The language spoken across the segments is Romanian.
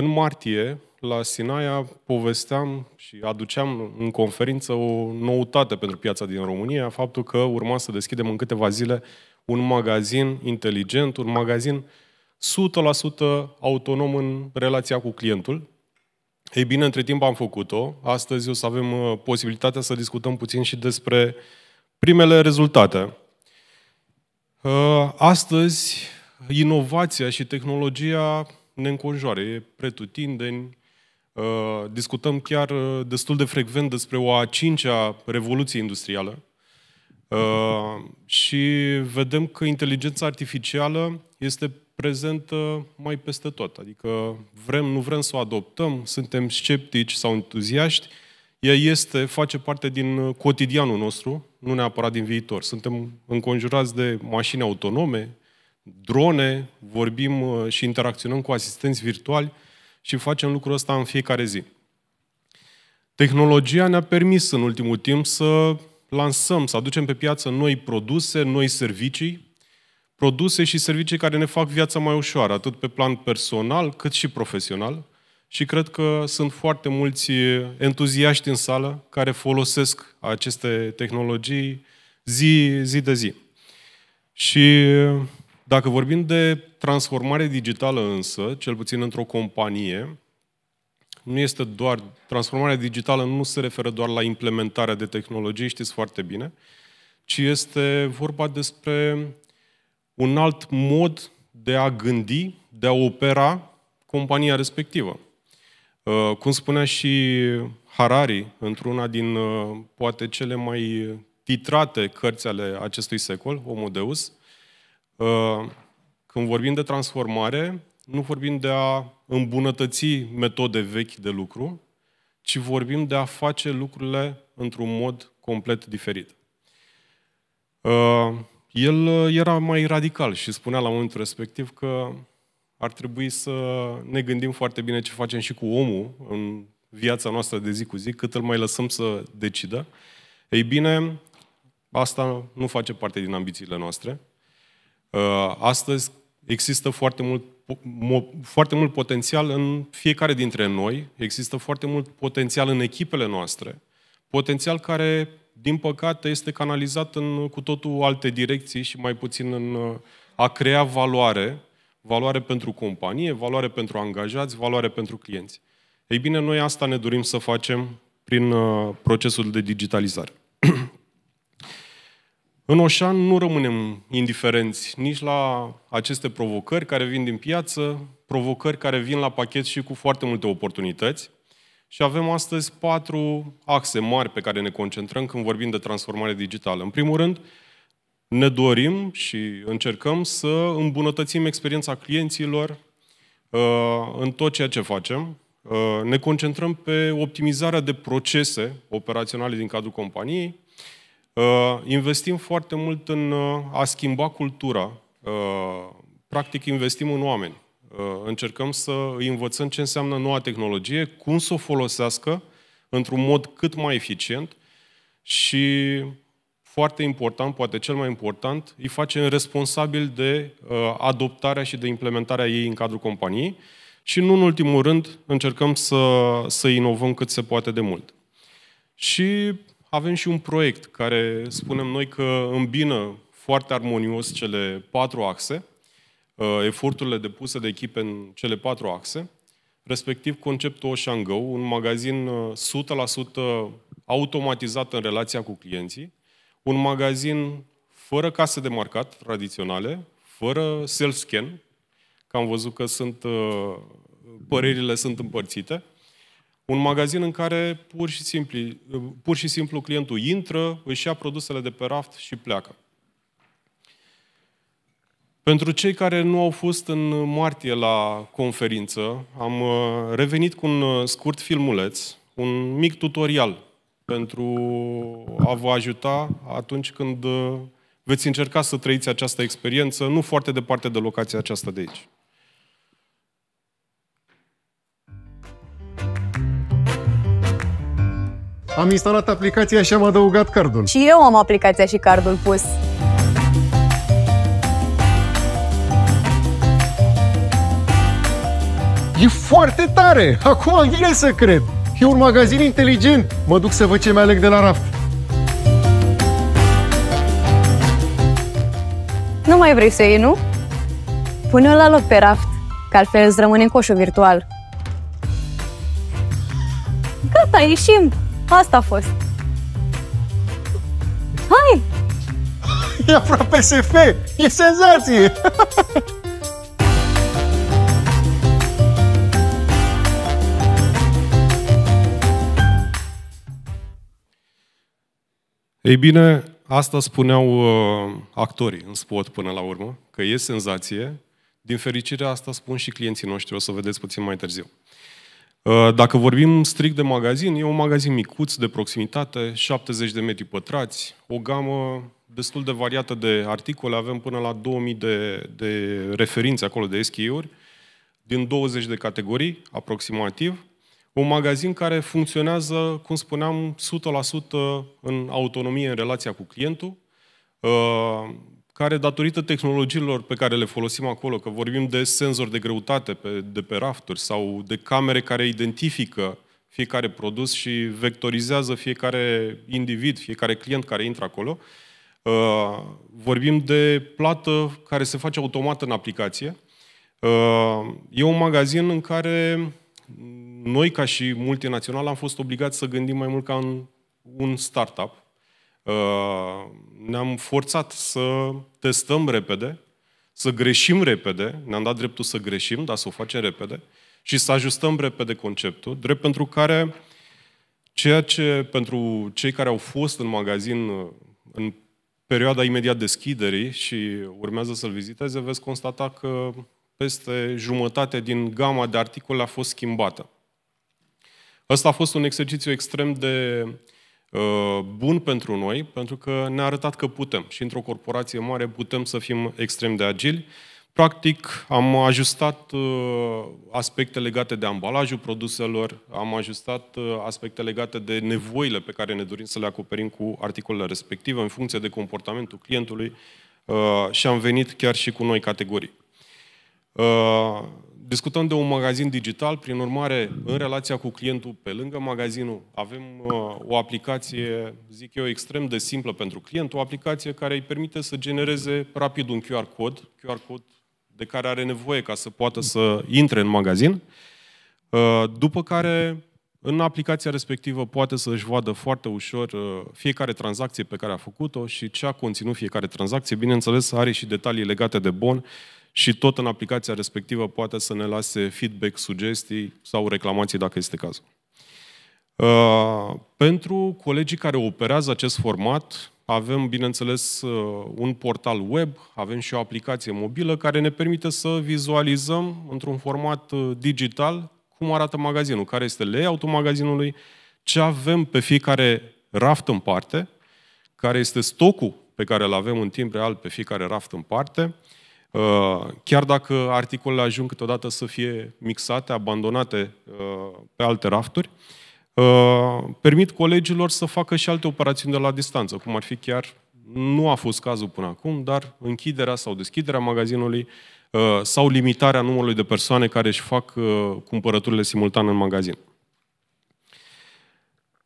În martie, la Sinaia, povesteam și aduceam în conferință o noutate pentru piața din România, faptul că urma să deschidem în câteva zile un magazin inteligent, un magazin 100% autonom în relația cu clientul. Ei bine, între timp am făcut-o. Astăzi o să avem uh, posibilitatea să discutăm puțin și despre primele rezultate. Uh, astăzi, inovația și tehnologia ne înconjoare, e pretutindeni. Uh, discutăm chiar uh, destul de frecvent despre o a a cincea revoluție industrială uh, și vedem că inteligența artificială este prezentă mai peste tot. Adică vrem, nu vrem să o adoptăm, suntem sceptici sau entuziaști, ea este, face parte din cotidianul nostru, nu neapărat din viitor. Suntem înconjurați de mașini autonome, drone, vorbim uh, și interacționăm cu asistenți virtuali și facem lucrul ăsta în fiecare zi. Tehnologia ne-a permis în ultimul timp să lansăm, să aducem pe piață noi produse, noi servicii, produse și servicii care ne fac viața mai ușoară, atât pe plan personal cât și profesional. Și cred că sunt foarte mulți entuziaști în sală care folosesc aceste tehnologii zi, zi de zi. Și dacă vorbim de transformare digitală însă, cel puțin într-o companie, nu este doar, transformarea digitală nu se referă doar la implementarea de tehnologie, știți foarte bine, ci este vorba despre un alt mod de a gândi, de a opera compania respectivă. Uh, cum spunea și Harari, într-una din uh, poate cele mai titrate cărți ale acestui secol, Homo Deus, Ă, când vorbim de transformare, nu vorbim de a îmbunătăți metode vechi de lucru, ci vorbim de a face lucrurile într-un mod complet diferit. Ă, el era mai radical și spunea la momentul respectiv că ar trebui să ne gândim foarte bine ce facem și cu omul în viața noastră de zi cu zi, cât îl mai lăsăm să decidă. Ei bine, asta nu face parte din ambițiile noastre. Uh, astăzi există foarte mult, foarte mult potențial în fiecare dintre noi, există foarte mult potențial în echipele noastre, potențial care, din păcate, este canalizat în cu totul alte direcții și mai puțin în uh, a crea valoare, valoare pentru companie, valoare pentru angajați, valoare pentru clienți. Ei bine, noi asta ne dorim să facem prin uh, procesul de digitalizare. În Oșan nu rămânem indiferenți nici la aceste provocări care vin din piață, provocări care vin la pachet și cu foarte multe oportunități. Și avem astăzi patru axe mari pe care ne concentrăm când vorbim de transformare digitală. În primul rând, ne dorim și încercăm să îmbunătățim experiența clienților uh, în tot ceea ce facem. Uh, ne concentrăm pe optimizarea de procese operaționale din cadrul companiei, Uh, investim foarte mult în uh, a schimba cultura. Uh, practic investim în oameni. Încercăm să îi învățăm ce înseamnă noua tehnologie, cum să o folosească într-un mod cât mai eficient și foarte important, poate cel mai important, îi facem responsabil de adoptarea și de implementarea ei în cadrul companiei și, nu în ultimul rând, încercăm să, să inovăm cât se poate de mult. Și avem și un proiect care spunem noi că îmbină foarte armonios cele patru axe, uh, eforturile depuse de echipe în cele patru axe, respectiv conceptul Ocean Go, un magazin 100% uh, automatizat în relația cu clienții, un magazin fără case de marcat tradiționale, fără self-scan, că am văzut că sunt, uh, părerile sunt împărțite, un magazin în care pur și, simplu, pur și simplu clientul intră, își ia produsele de pe raft și pleacă. Pentru cei care nu au fost în martie la conferință, am uh, revenit cu un uh, scurt filmuleț, un mic tutorial pentru a vă ajuta atunci când uh, veți încerca să trăiți această experiență, nu foarte departe de locația aceasta de aici. Am instalat aplicația și am adăugat cardul. Și eu am aplicația și cardul pus. E foarte tare! Acum am vine să cred! E un magazin inteligent! Mă duc să văd ce mai aleg de la raft. Nu mai vrei să iei, nu? Pune-o la loc pe raft, că altfel îți rămâne în coșul virtual. Gata, ieșim! Asta a fost. Hai! E aproape SF! E senzație! Ei bine, asta spuneau uh, actorii în spot până la urmă, că e senzație. Din fericire, asta spun și clienții noștri, o să vedeți puțin mai târziu. Uh, dacă vorbim strict de magazin, e un magazin micuț, de proximitate, 70 de metri pătrați, o gamă destul de variată de articole, avem până la 2000 de, de referințe acolo de SKU-uri, din 20 de categorii, aproximativ. Un magazin care funcționează, cum spuneam, 100% în autonomie în relația cu clientul. Uh, care, datorită tehnologiilor pe care le folosim acolo, că vorbim de senzori de greutate pe, de pe rafturi sau de camere care identifică fiecare produs și vectorizează fiecare individ, fiecare client care intră acolo, uh, vorbim de plată care se face automat în aplicație. Uh, e un magazin în care noi, ca și multinațional, am fost obligați să gândim mai mult ca în un startup, Uh, ne-am forțat să testăm repede, să greșim repede, ne-am dat dreptul să greșim, dar să o facem repede, și să ajustăm repede conceptul, drept pentru care ceea ce pentru cei care au fost în magazin uh, în perioada imediat deschiderii și urmează să-l viziteze, veți constata că peste jumătate din gama de articole a fost schimbată. Ăsta a fost un exercițiu extrem de Uh, bun pentru noi, pentru că ne-a arătat că putem. Și într-o corporație mare putem să fim extrem de agili. Practic, am ajustat uh, aspecte legate de ambalajul produselor, am ajustat uh, aspecte legate de nevoile pe care ne dorim să le acoperim cu articolele respective, în funcție de comportamentul clientului, și am venit chiar și cu noi categorii. Uh, discutăm de un magazin digital, prin urmare, în relația cu clientul, pe lângă magazinul, avem uh, o aplicație, zic eu, extrem de simplă pentru client, o aplicație care îi permite să genereze rapid un QR code, QR code de care are nevoie ca să poată să intre în magazin, uh, după care în aplicația respectivă poate să își vadă foarte ușor fiecare tranzacție pe care a făcut-o și ce a conținut fiecare tranzacție. Bineînțeles, are și detalii legate de bon, și tot în aplicația respectivă poate să ne lase feedback, sugestii sau reclamații dacă este cazul. Uh, pentru colegii care operează acest format, avem, bineînțeles, uh, un portal web, avem și o aplicație mobilă care ne permite să vizualizăm într-un format uh, digital cum arată magazinul, care este layout-ul magazinului, ce avem pe fiecare raft în parte, care este stocul pe care îl avem în timp real pe fiecare raft în parte, uh, Uh, chiar dacă articolele ajung câteodată să fie mixate, abandonate uh, pe alte rafturi, uh, permit colegilor să facă și alte operațiuni de la distanță, cum ar fi chiar, nu a fost cazul până acum, dar închiderea sau deschiderea magazinului sau limitarea numărului de persoane care își fac cumpărăturile simultan în magazin.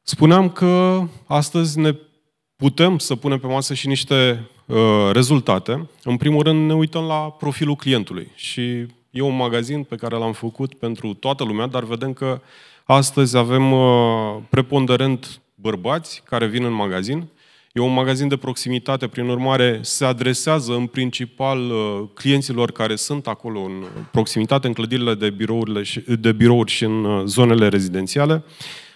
Spuneam că astăzi ne putem să punem pe masă și niște Uh, rezultate, în primul rând ne uităm la profilul clientului. Și e un magazin pe care l-am făcut pentru toată lumea, dar vedem că astăzi avem uh, preponderent bărbați care vin în magazin. E un magazin de proximitate, prin urmare se adresează în principal uh, clienților care sunt acolo în proximitate, în clădirile de, birourile și, de birouri și în zonele rezidențiale.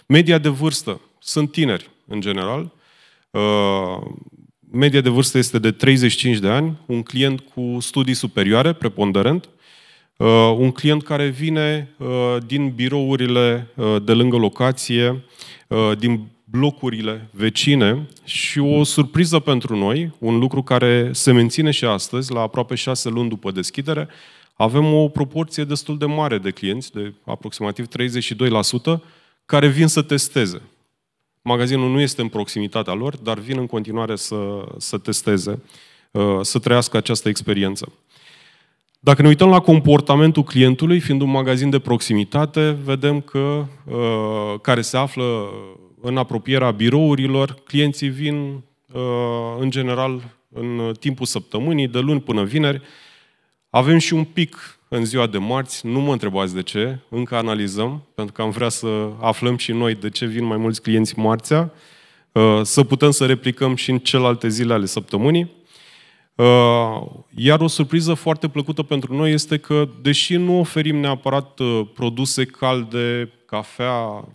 Media de vârstă sunt tineri, în general media de vârstă este de 35 de ani, un client cu studii superioare, preponderent, uh, un client care vine uh, din birourile uh, de lângă locație, din blocurile vecine și o surpriză pentru noi, un lucru care se menține și astăzi, la aproape șase luni după deschidere, avem o proporție destul de mare de clienți, de aproximativ 32%, care vin să testeze magazinul nu este în proximitatea lor, dar vin în continuare să, să testeze, uh, să trăiască această experiență. Dacă ne uităm la comportamentul clientului, fiind un magazin de proximitate, vedem că uh, care se află în apropierea birourilor, clienții vin uh, în general în timpul săptămânii, de luni până vineri. Avem și un pic în ziua de marți, nu mă întrebați de ce, încă analizăm, pentru că am vrea să aflăm și noi de ce vin mai mulți clienți marțea, uh, să putem să replicăm și în celelalte zile ale săptămânii. Uh, iar o surpriză foarte plăcută pentru noi este că, deși nu oferim neapărat uh, produse calde, cafea,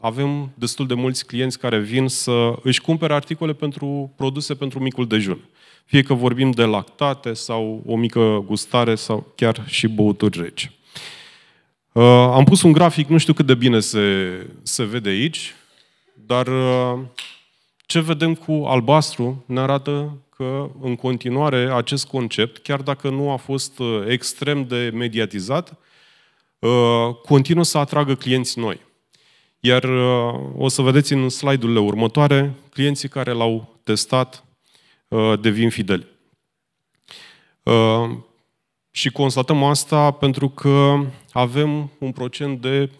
avem destul de mulți clienți care vin să își cumpere articole pentru produse pentru micul dejun fie că vorbim de lactate sau o mică gustare sau chiar și băuturi reci. Uh, am pus un grafic, nu știu cât de bine se, se vede aici, dar uh, ce vedem cu albastru ne arată că în continuare acest concept, chiar dacă nu a fost uh, extrem de mediatizat, continuă să atragă clienți noi. Iar o să vedeți în slide-urile următoare, clienții care l-au testat Uh, devin fideli. Uh, și constatăm asta pentru că avem un procent de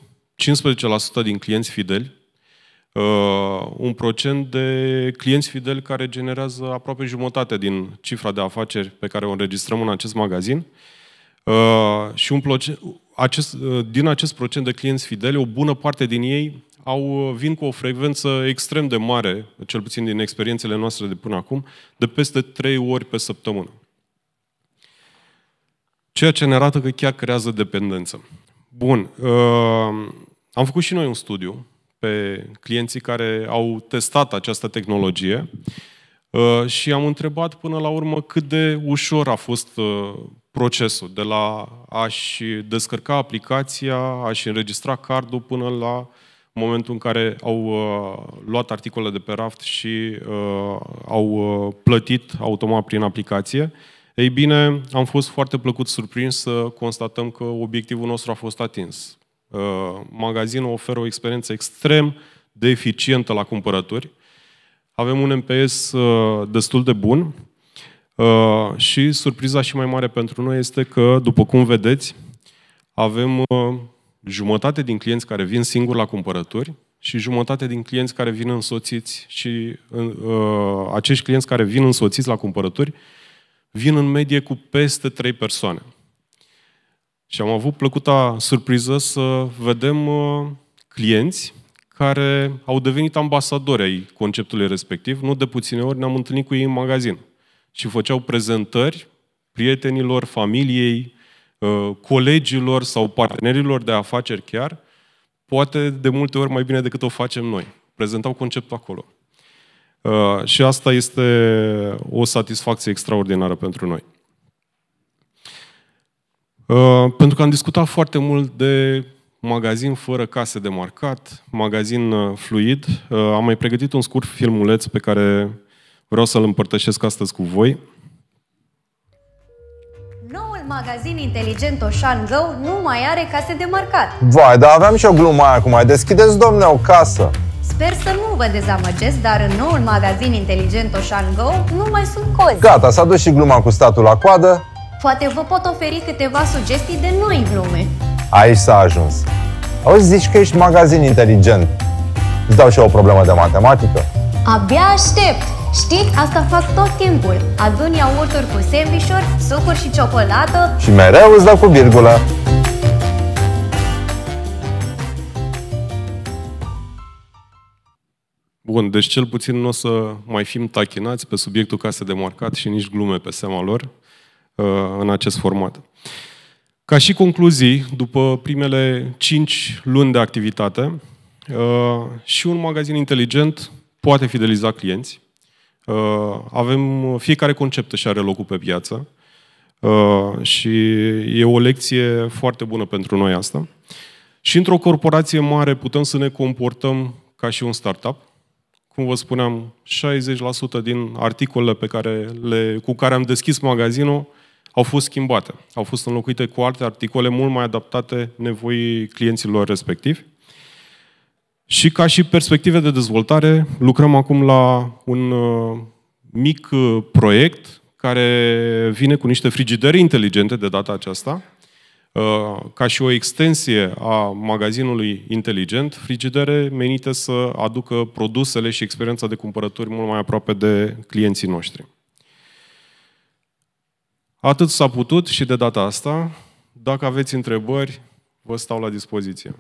15% din clienți fideli, uh, un procent de clienți fideli care generează aproape jumătate din cifra de afaceri pe care o înregistrăm în acest magazin. Și un procent, acest, din acest procent de clienți fideli, o bună parte din ei au, uh, vin cu o frecvență extrem de mare, cel puțin din experiențele noastre de până acum, de peste trei ori pe săptămână. Ceea ce ne arată că chiar creează dependență. Bun, uh, am făcut și noi un studiu pe clienții care au testat această tehnologie uh, și am întrebat până la urmă cât de ușor a fost procesul, de la a-și descărca aplicația, a-și înregistra cardul până la în momentul în care au uh, luat articole de pe raft și uh, au uh, plătit automat prin aplicație, ei bine, am fost foarte plăcut surprins să constatăm că obiectivul nostru a fost atins. magazinul oferă o experiență extrem de eficientă la cumpărături. Avem un MPS destul de bun și surpriza și mai mare pentru noi este că, după cum vedeți, avem jumătate din clienți care vin singur la cumpărături și jumătate din clienți care vin însoțiți și uh, acești clienți care vin însoțiți la cumpărături vin în medie cu peste trei persoane. Și am avut plăcuta surpriză să vedem uh, clienți care au devenit ambasadori ai conceptului respectiv. Nu de puține ori ne-am întâlnit cu ei în magazin și făceau prezentări prietenilor, familiei, Uh, colegilor sau partenerilor de afaceri chiar, poate de multe ori mai bine decât o facem noi. Prezentau conceptul acolo. Uh, și asta este o satisfacție extraordinară pentru noi. Uh, pentru că am discutat foarte mult de magazin fără case de marcat, magazin fluid. Am mai pregătit un scurt filmuleț pe care vreau să-l împărtășesc astăzi cu voi magazin inteligent Oșan Go nu mai are case de marcat. Vai, dar aveam și o glumă aia acum. Deschideți, domne, o casă. Sper să nu vă dezamăgesc, dar în noul magazin inteligent Oșan Go nu mai sunt cozi. Gata, s-a dus și gluma cu statul la coadă. Poate vă pot oferi câteva sugestii de noi glume. Aici s-a ajuns. Auzi, zici că ești magazin inteligent. Îți dau și eu o problemă de matematică. Abia aștept! Știi, asta fac tot timpul. Adun iaurturi cu sandvișuri, sucuri și ciocolată. Și mereu îți dau cu virgula. Bun, deci cel puțin nu o să mai fim tachinați pe subiectul case de marcat și nici glume pe seama lor uh, în acest format. Ca și concluzii, după primele 5 luni de activitate, uh, și un magazin inteligent poate fideliza clienți, Uh, avem, uh, fiecare concept și are locul pe piață uh, și e o lecție foarte bună pentru noi asta. Și într-o corporație mare putem să ne comportăm ca și un startup. Cum vă spuneam, 60% din articolele pe care le, cu care am deschis magazinul au fost schimbate. Au fost înlocuite cu alte articole mult mai adaptate nevoii clienților respectivi. Și ca și perspective de dezvoltare, lucrăm acum la un uh, mic uh, proiect care vine cu niște frigideri inteligente de data aceasta, uh, ca și o extensie a magazinului inteligent, frigidere menite să aducă produsele și experiența de cumpărături mult mai aproape de clienții noștri. Atât s-a putut și de data asta. Dacă aveți întrebări, vă stau la dispoziție.